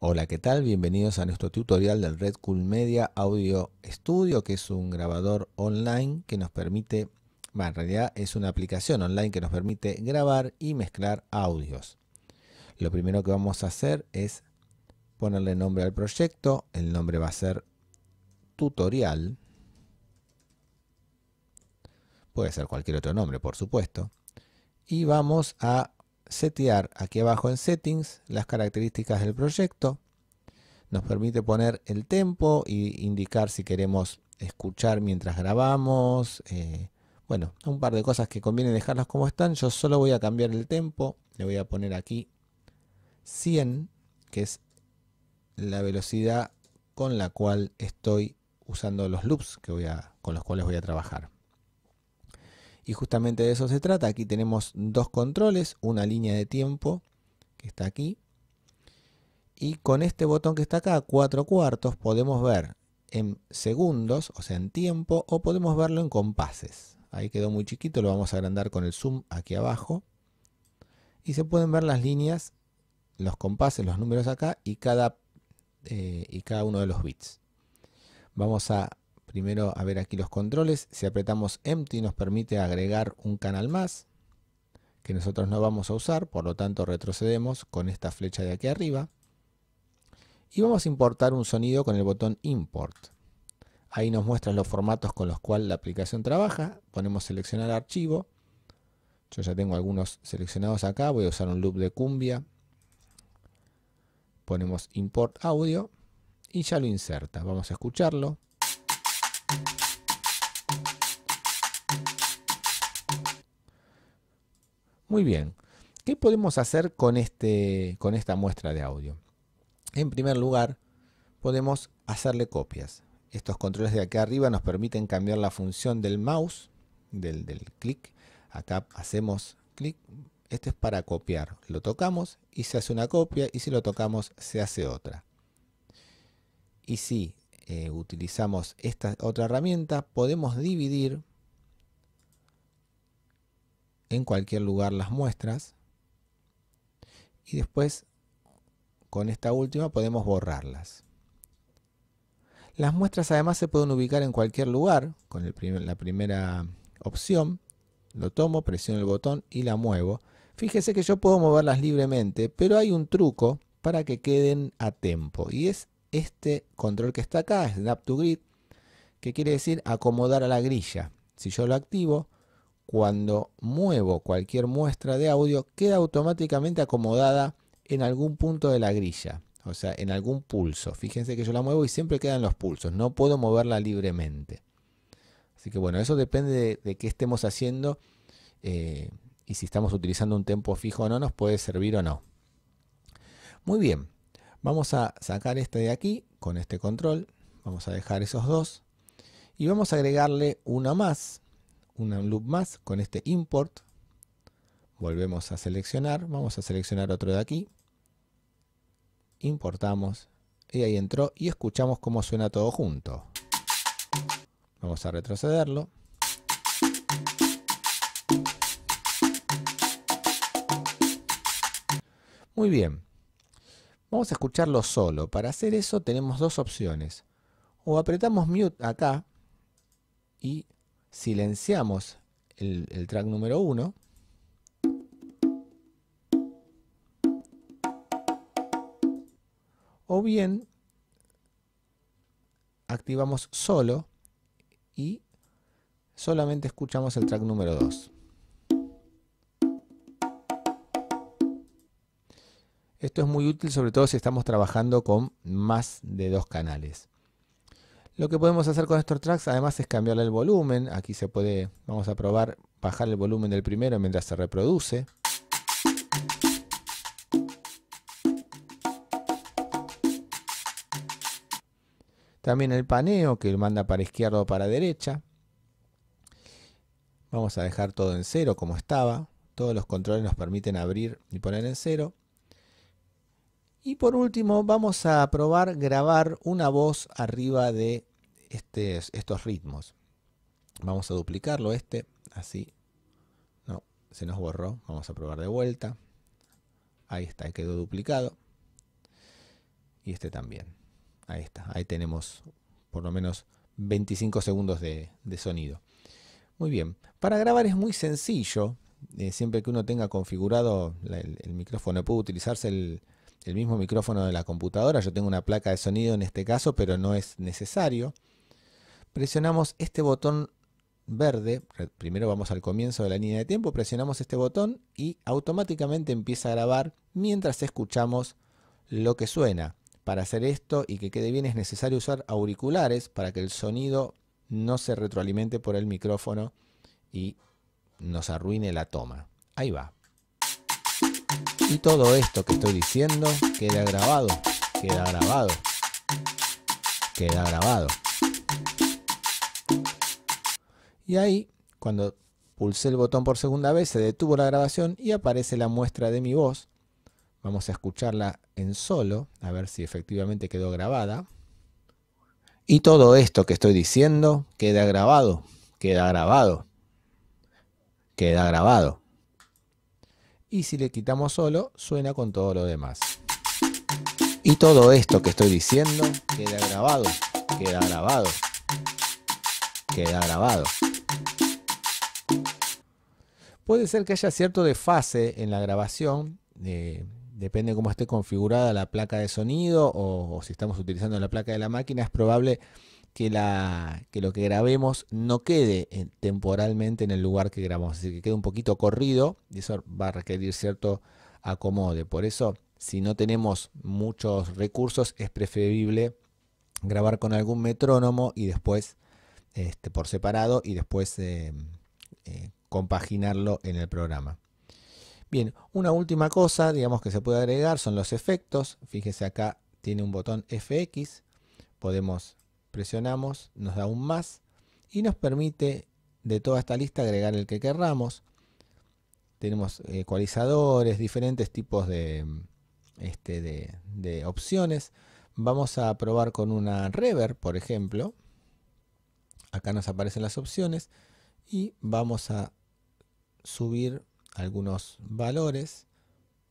Hola, ¿qué tal? Bienvenidos a nuestro tutorial del Red Cool Media Audio Studio, que es un grabador online que nos permite, bueno, en realidad es una aplicación online que nos permite grabar y mezclar audios. Lo primero que vamos a hacer es ponerle nombre al proyecto, el nombre va a ser tutorial, puede ser cualquier otro nombre por supuesto, y vamos a setear aquí abajo en settings las características del proyecto. Nos permite poner el tempo e indicar si queremos escuchar mientras grabamos. Eh, bueno, un par de cosas que conviene dejarlas como están. Yo solo voy a cambiar el tempo. Le voy a poner aquí 100, que es la velocidad con la cual estoy usando los loops que voy a, con los cuales voy a trabajar. Y justamente de eso se trata. Aquí tenemos dos controles, una línea de tiempo que está aquí. Y con este botón que está acá, 4 cuartos, podemos ver en segundos, o sea en tiempo, o podemos verlo en compases. Ahí quedó muy chiquito, lo vamos a agrandar con el zoom aquí abajo. Y se pueden ver las líneas, los compases, los números acá y cada, eh, y cada uno de los bits. Vamos a primero a ver aquí los controles. Si apretamos Empty nos permite agregar un canal más que nosotros no vamos a usar, por lo tanto retrocedemos con esta flecha de aquí arriba. Y vamos a importar un sonido con el botón Import. Ahí nos muestra los formatos con los cuales la aplicación trabaja. Ponemos seleccionar archivo. Yo ya tengo algunos seleccionados acá. Voy a usar un loop de cumbia. Ponemos import audio y ya lo inserta. Vamos a escucharlo. Muy bien, ¿qué podemos hacer con, este, con esta muestra de audio? En primer lugar, podemos hacerle copias. Estos controles de acá arriba nos permiten cambiar la función del mouse, del, clic. Acá hacemos clic, este es para copiar. Lo tocamos y se hace una copia y si lo tocamos se hace otra. Y si eh, utilizamos esta otra herramienta, podemos dividir en cualquier lugar las muestras y después con esta última podemos borrarlas. Las muestras además se pueden ubicar en cualquier lugar con la primera opción. Lo tomo, presiono el botón y la muevo. Fíjese que yo puedo moverlas libremente, pero hay un truco para que queden a tiempo y es este control que está acá, Snap to Grid, que quiere decir acomodar a la grilla. Si yo lo activo, cuando muevo cualquier muestra de audio, queda automáticamente acomodada en algún punto de la grilla, o sea, en algún pulso. Fíjense que yo la muevo y siempre quedan los pulsos, no puedo moverla libremente. Así que bueno, eso depende de, qué estemos haciendo eh, y si estamos utilizando un tempo fijo o no, nos puede servir o no. Muy bien, vamos a sacar esta de aquí con este control, vamos a dejar esos dos y vamos a agregarle una más un loop más con este import. Volvemos a seleccionar, vamos a seleccionar otro de aquí. Importamos y ahí entró y escuchamos cómo suena todo junto. Vamos a retrocederlo. Muy bien. Vamos a escucharlo solo. Para hacer eso tenemos dos opciones. O apretamos mute acá y silenciamos el, track número 1. O bien activamos solo y solamente escuchamos el track número 2. Esto es muy útil sobre todo si estamos trabajando con más de dos canales. Lo que podemos hacer con estos tracks además es cambiarle el volumen. Aquí se puede, vamos a probar, bajar el volumen del primero mientras se reproduce. También el paneo que manda para izquierda o para derecha. Vamos a dejar todo en cero como estaba. Todos los controles nos permiten abrir y poner en cero. Y por último vamos a probar grabar una voz arriba de estos ritmos. Vamos a duplicarlo este, así. No, se nos borró. Vamos a probar de vuelta. Ahí está, quedó duplicado. Y este también. Ahí está, ahí tenemos por lo menos 25 segundos de, sonido. Muy bien, para grabar es muy sencillo. Eh, siempre que uno tenga configurado el, micrófono, puede utilizarse el mismo micrófono de la computadora. Yo tengo una placa de sonido en este caso, pero no es necesario presionamos este botón verde, primero vamos al comienzo de la línea de tiempo, presionamos este botón y automáticamente empieza a grabar mientras escuchamos lo que suena. Para hacer esto y que quede bien es necesario usar auriculares para que el sonido no se retroalimente por el micrófono y nos arruine la toma. Ahí va. Y todo esto que estoy diciendo queda grabado, queda grabado, queda grabado. Y ahí, cuando pulsé el botón por segunda vez, se detuvo la grabación y aparece la muestra de mi voz. Vamos a escucharla en solo, a ver si efectivamente quedó grabada. Y todo esto que estoy diciendo queda grabado, queda grabado, queda grabado. Y si le quitamos solo, suena con todo lo demás. Y todo esto que estoy diciendo queda grabado, queda grabado, queda grabado. Puede ser que haya cierto desfase en la grabación, eh, depende de cómo esté configurada la placa de sonido o, si estamos utilizando la placa de la máquina, es probable que, lo que grabemos no quede temporalmente en el lugar que grabamos, es decir, que quede un poquito corrido y eso va a requerir cierto acomode. Por eso, si no tenemos muchos recursos, es preferible grabar con algún metrónomo y después este, por separado y después eh, eh, compaginarlo en el programa. Bien, una última cosa, digamos que se puede agregar, son los efectos. Fíjese acá tiene un botón FX, podemos presionamos, nos da un más y nos permite de toda esta lista agregar el que querramos. Tenemos ecualizadores, diferentes tipos de, este, de, de opciones. Vamos a probar con una reverb, por ejemplo. Acá nos aparecen las opciones y vamos a subir algunos valores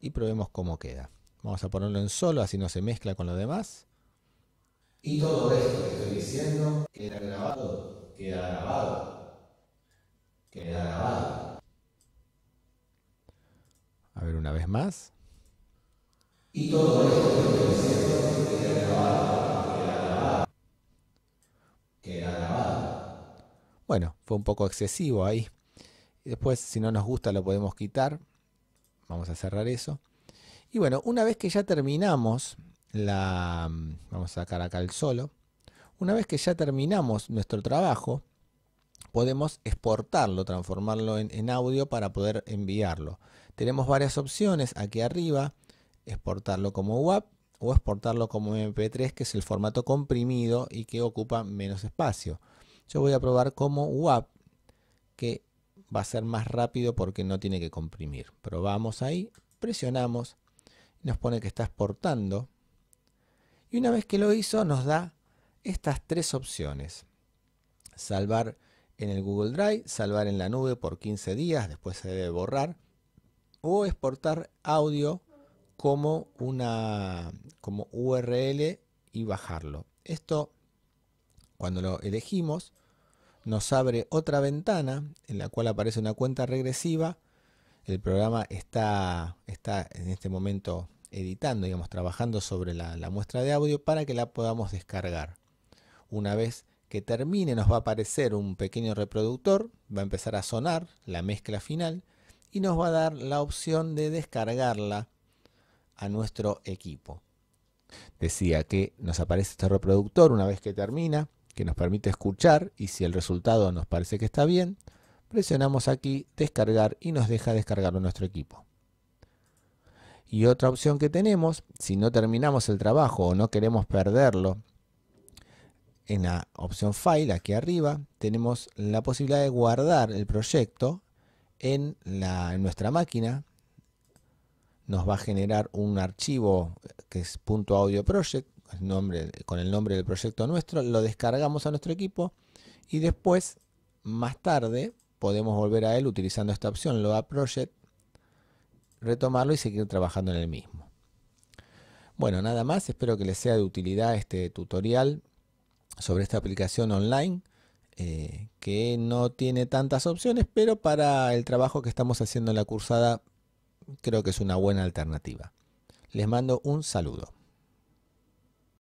y probemos cómo queda. Vamos a ponerlo en solo, así no se mezcla con lo demás. Y todo esto que estoy diciendo queda grabado, queda grabado, queda grabado. A ver una vez más. Y todo esto que estoy diciendo queda grabado, queda grabado, queda grabado. Bueno, fue un poco excesivo ahí, Después, si no nos gusta, lo podemos quitar. Vamos a cerrar eso. Y bueno, una vez que ya terminamos la... Vamos a sacar acá el solo. Una vez que ya terminamos nuestro trabajo, podemos exportarlo, transformarlo en, audio para poder enviarlo. Tenemos varias opciones aquí arriba. Exportarlo como WAP o exportarlo como MP3, que es el formato comprimido y que ocupa menos espacio. Yo voy a probar como WAP, que va a ser más rápido porque no tiene que comprimir. Probamos ahí, presionamos, nos pone que está exportando. Y una vez que lo hizo nos da estas tres opciones. Salvar en el Google Drive, salvar en la nube por 15 días, después se debe borrar. O exportar audio como una como URL y bajarlo. Esto, cuando lo elegimos, nos abre otra ventana en la cual aparece una cuenta regresiva. El programa está, está en este momento editando, digamos, trabajando sobre la, muestra de audio para que la podamos descargar. Una vez que termine nos va a aparecer un pequeño reproductor, va a empezar a sonar la mezcla final y nos va a dar la opción de descargarla a nuestro equipo. Decía que nos aparece este reproductor una vez que termina, que nos permite escuchar y si el resultado nos parece que está bien, presionamos aquí descargar y nos deja descargarlo nuestro equipo. Y otra opción que tenemos, si no terminamos el trabajo o no queremos perderlo, en la opción File, aquí arriba, tenemos la posibilidad de guardar el proyecto en, la, nuestra máquina. Nos va a generar un archivo que es .audio con el nombre del proyecto nuestro, lo descargamos a nuestro equipo y después, más tarde, podemos volver a él utilizando esta opción, a Project, retomarlo y seguir trabajando en el mismo. Bueno, nada más, espero que les sea de utilidad este tutorial sobre esta aplicación online. Eh, que no tiene tantas opciones, pero para el trabajo que estamos haciendo en la cursada creo que es una buena alternativa. Les mando un saludo.